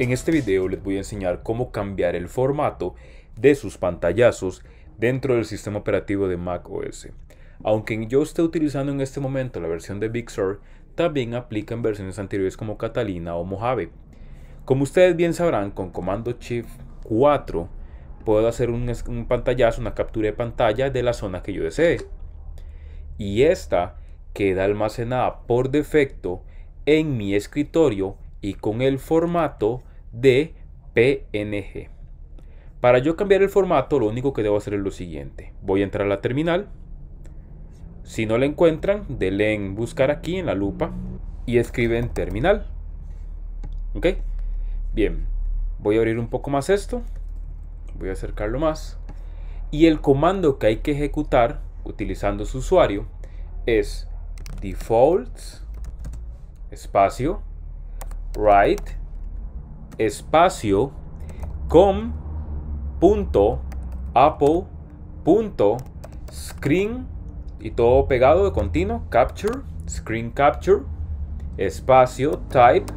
En este video les voy a enseñar cómo cambiar el formato de sus pantallazos dentro del sistema operativo de Mac OS. Aunque yo esté utilizando en este momento la versión de Big Sur, también en versiones anteriores como Catalina o Mojave. Como ustedes bien sabrán, con comando Shift 4 puedo hacer un, un, pantallazo, una captura de pantalla de la zona que yo desee. Y esta queda almacenada por defecto en mi escritorio y con el formato de PNG. Para yo cambiar el formato, lo único que debo hacer es lo siguiente. Voy a entrar a la terminal. Si no la encuentran, denle en buscar aquí en la lupa y escriben terminal. ¿Ok? Bien. Voy a abrir un poco más esto. Voy a acercarlo más. Y el comando que hay que ejecutar utilizando su usuario es defaults espacio write espacio com, punto, punto, apple, screen y todo pegado de continuo, capture, screen capture, espacio, type.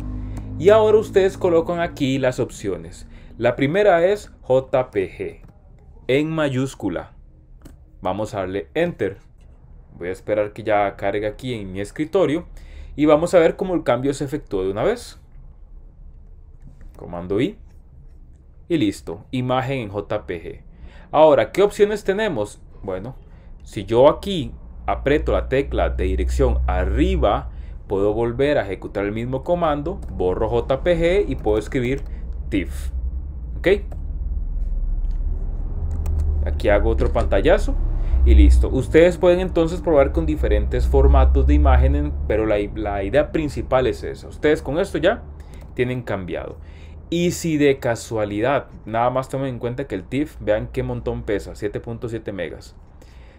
Y ahora ustedes colocan aquí las opciones. La primera es JPG en mayúscula. Vamos a darle enter. Voy a esperar que ya cargue aquí en mi escritorio y vamos a ver cómo el cambio se efectuó de una vez comando I, y listo, imagen en JPG. Ahora, ¿qué opciones tenemos? Bueno, si yo aquí aprieto la tecla de dirección arriba, puedo volver a ejecutar el mismo comando, borro JPG y puedo escribir TIFF. ¿Ok? Aquí hago otro pantallazo y listo. Ustedes pueden entonces probar con diferentes formatos de imagen, pero la, la idea principal es esa. Ustedes con esto ya tienen cambiado. Y si de casualidad, nada más tomen en cuenta que el TIFF, vean qué montón pesa, 7.7 megas.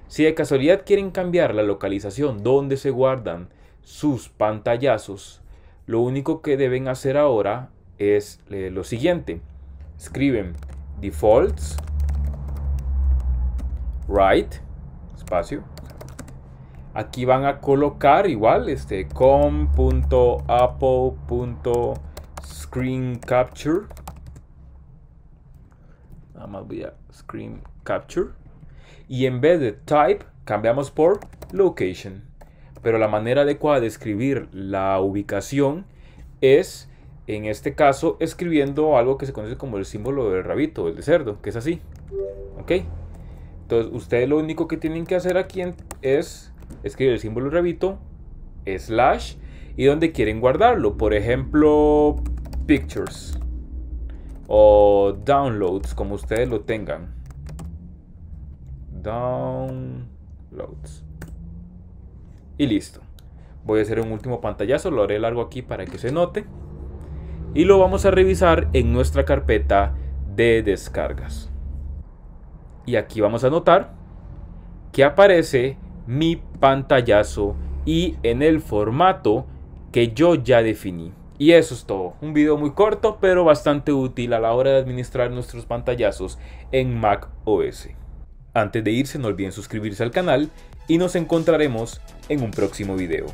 Si de casualidad quieren cambiar la localización donde se guardan sus pantallazos, lo único que deben hacer ahora es eh, lo siguiente. Escriben defaults, write, espacio. Aquí van a colocar igual este com.apple.com Screen Capture. Nada más voy a Screen Capture. Y en vez de Type, cambiamos por Location. Pero la manera adecuada de escribir la ubicación es, en este caso, escribiendo algo que se conoce como el símbolo del rabito, el de cerdo, que es así. ¿Ok? Entonces, ustedes lo único que tienen que hacer aquí es escribir el símbolo del rabito, slash, y donde quieren guardarlo. Por ejemplo, pictures o downloads, como ustedes lo tengan. Downloads. Y listo. Voy a hacer un último pantallazo, lo haré largo aquí para que se note. Y lo vamos a revisar en nuestra carpeta de descargas. Y aquí vamos a notar que aparece mi pantallazo y en el formato que yo ya definí. Y eso es todo. Un video muy corto, pero bastante útil a la hora de administrar nuestros pantallazos en Mac OS. Antes de irse, no olviden suscribirse al canal y nos encontraremos en un próximo video.